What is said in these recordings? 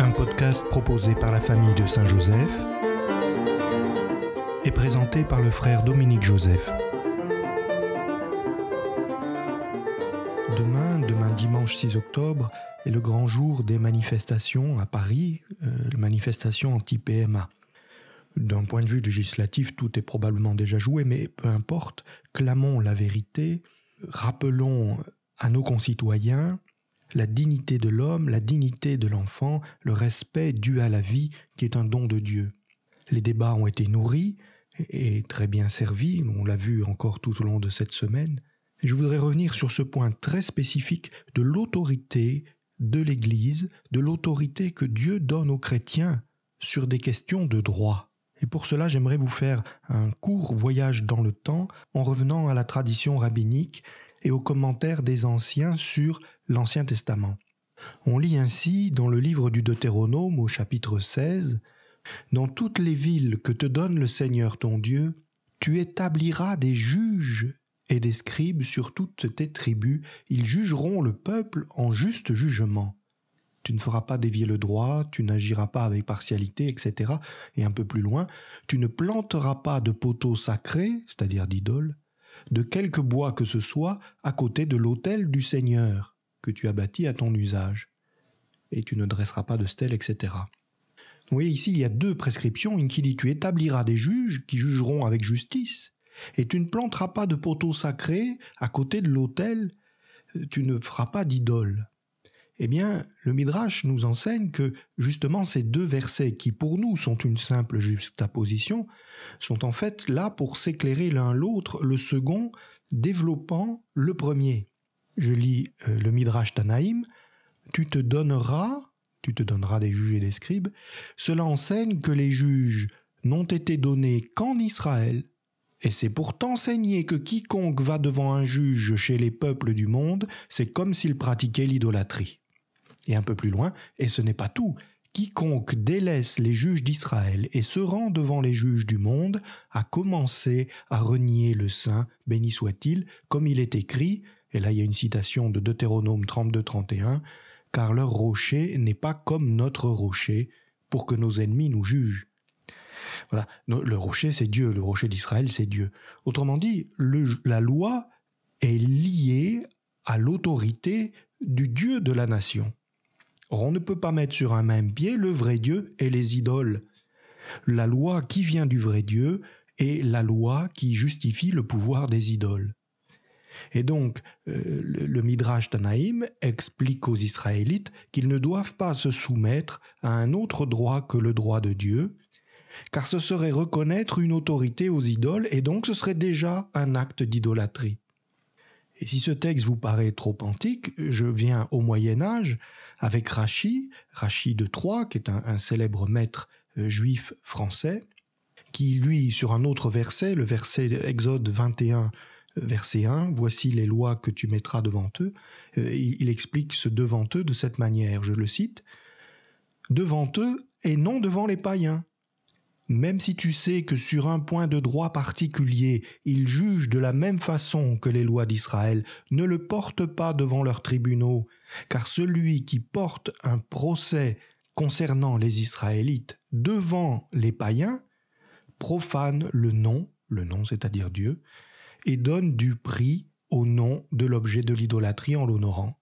un podcast proposé par la famille de Saint-Joseph et présenté par le frère Dominique Joseph. Demain, demain dimanche 6 octobre, est le grand jour des manifestations à Paris, euh, les manifestations anti-PMA. D'un point de vue législatif, tout est probablement déjà joué, mais peu importe, clamons la vérité, rappelons à nos concitoyens la dignité de l'homme, la dignité de l'enfant, le respect dû à la vie qui est un don de Dieu. Les débats ont été nourris et très bien servis, on l'a vu encore tout au long de cette semaine. Je voudrais revenir sur ce point très spécifique de l'autorité de l'Église, de l'autorité que Dieu donne aux chrétiens sur des questions de droit. Et pour cela, j'aimerais vous faire un court voyage dans le temps en revenant à la tradition rabbinique et aux commentaires des anciens sur l'Ancien Testament. On lit ainsi dans le livre du Deutéronome au chapitre 16 Dans toutes les villes que te donne le Seigneur ton Dieu, tu établiras des juges et des scribes sur toutes tes tribus, ils jugeront le peuple en juste jugement. Tu ne feras pas dévier le droit, tu n'agiras pas avec partialité, etc. Et un peu plus loin, tu ne planteras pas de poteaux sacrés, c'est-à-dire d'idoles, de quelque bois que ce soit à côté de l'autel du Seigneur que tu as bâti à ton usage. Et tu ne dresseras pas de stèle, etc. Vous voyez ici, il y a deux prescriptions, une qui dit tu établiras des juges qui jugeront avec justice, et tu ne planteras pas de poteau sacré à côté de l'autel, tu ne feras pas d'idole. Eh bien, le Midrash nous enseigne que justement ces deux versets qui pour nous sont une simple juxtaposition sont en fait là pour s'éclairer l'un l'autre, le second développant le premier. Je lis euh, le Midrash Tanaïm, tu te donneras, tu te donneras des juges et des scribes, cela enseigne que les juges n'ont été donnés qu'en Israël, et c'est pour t'enseigner que quiconque va devant un juge chez les peuples du monde, c'est comme s'il pratiquait l'idolâtrie. Et un peu plus loin, et ce n'est pas tout, quiconque délaisse les juges d'Israël et se rend devant les juges du monde a commencé à renier le saint, béni soit-il, comme il est écrit, et là il y a une citation de Deutéronome 32-31, car leur rocher n'est pas comme notre rocher, pour que nos ennemis nous jugent. Voilà, le rocher c'est Dieu, le rocher d'Israël c'est Dieu. Autrement dit, la loi est liée à l'autorité du Dieu de la nation on ne peut pas mettre sur un même pied le vrai Dieu et les idoles. La loi qui vient du vrai Dieu est la loi qui justifie le pouvoir des idoles. Et donc, euh, le Midrash Tanaïm explique aux Israélites qu'ils ne doivent pas se soumettre à un autre droit que le droit de Dieu, car ce serait reconnaître une autorité aux idoles et donc ce serait déjà un acte d'idolâtrie. Et si ce texte vous paraît trop antique, je viens au Moyen Âge avec Rachi, Rachi de Troyes, qui est un, un célèbre maître euh, juif français, qui, lui, sur un autre verset, le verset Exode 21, euh, verset 1, Voici les lois que tu mettras devant eux, euh, il explique ce devant eux de cette manière, je le cite, devant eux et non devant les païens, même si tu sais que sur un point de droit particulier, ils jugent de la même façon que les lois d'Israël, ne le portent pas devant leurs tribunaux, car celui qui porte un procès concernant les Israélites devant les païens profane le nom, le nom c'est-à-dire Dieu, et donne du prix au nom de l'objet de l'idolâtrie en l'honorant.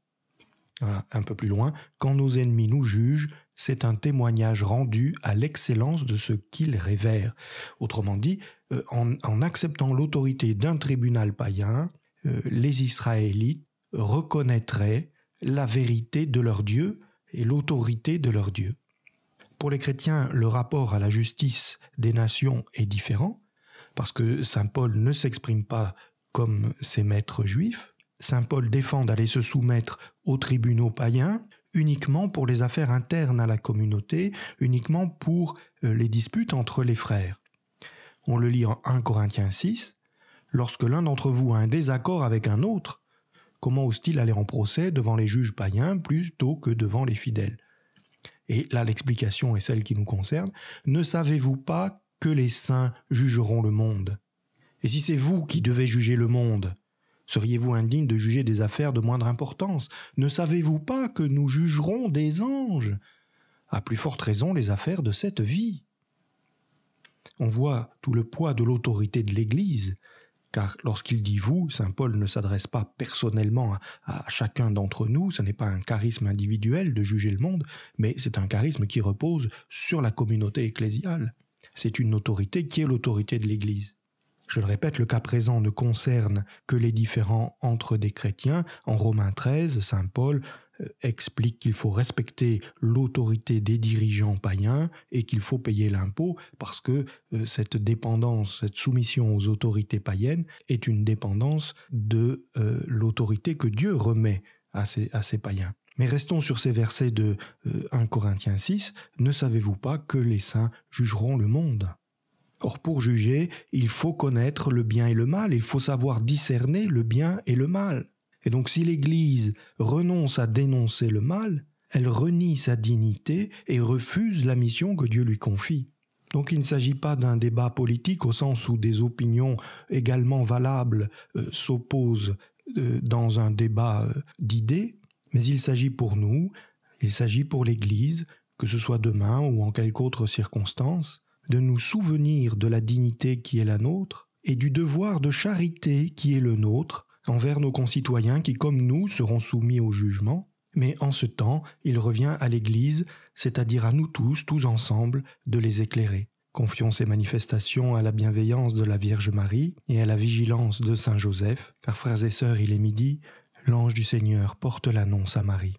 un peu plus loin, quand nos ennemis nous jugent, c'est un témoignage rendu à l'excellence de ce qu'il révère. Autrement dit, euh, en, en acceptant l'autorité d'un tribunal païen, euh, les Israélites reconnaîtraient la vérité de leur Dieu et l'autorité de leur Dieu. Pour les chrétiens, le rapport à la justice des nations est différent, parce que Saint Paul ne s'exprime pas comme ses maîtres juifs. Saint Paul défend d'aller se soumettre aux tribunaux païens, uniquement pour les affaires internes à la communauté, uniquement pour euh, les disputes entre les frères. On le lit en 1 Corinthiens 6, Lorsque l'un d'entre vous a un désaccord avec un autre, comment ose-t-il aller en procès devant les juges païens plutôt que devant les fidèles Et là l'explication est celle qui nous concerne, ne savez-vous pas que les saints jugeront le monde Et si c'est vous qui devez juger le monde, Seriez-vous indigne de juger des affaires de moindre importance Ne savez-vous pas que nous jugerons des anges À plus forte raison les affaires de cette vie. On voit tout le poids de l'autorité de l'Église, car lorsqu'il dit vous, Saint Paul ne s'adresse pas personnellement à, chacun d'entre nous, ce n'est pas un charisme individuel de juger le monde, mais c'est un charisme qui repose sur la communauté ecclésiale. C'est une autorité qui est l'autorité de l'Église. Je le répète, le cas présent ne concerne que les différends entre des chrétiens. En Romains 13, Saint Paul euh, explique qu'il faut respecter l'autorité des dirigeants païens et qu'il faut payer l'impôt parce que euh, cette dépendance, cette soumission aux autorités païennes est une dépendance de euh, l'autorité que Dieu remet à ces, païens. Mais restons sur ces versets de 1 Corinthiens 6. Ne savez-vous pas que les saints jugeront le monde Or, pour juger, il faut connaître le bien et le mal, il faut savoir discerner le bien et le mal. Et donc si l'Église renonce à dénoncer le mal, elle renie sa dignité et refuse la mission que Dieu lui confie. Donc il ne s'agit pas d'un débat politique au sens où des opinions également valables euh, s'opposent euh, dans un débat euh, d'idées, mais il s'agit pour nous, il s'agit pour l'Église, que ce soit demain ou en quelque autre circonstance, de nous souvenir de la dignité qui est la nôtre et du devoir de charité qui est le nôtre envers nos concitoyens qui, comme nous, seront soumis au jugement, mais en ce temps, il revient à l'Église, c'est-à-dire à nous tous, tous ensemble, de les éclairer. Confions ces manifestations à la bienveillance de la Vierge Marie et à la vigilance de Saint Joseph, car frères et sœurs, il est midi, l'ange du Seigneur porte l'annonce à Marie.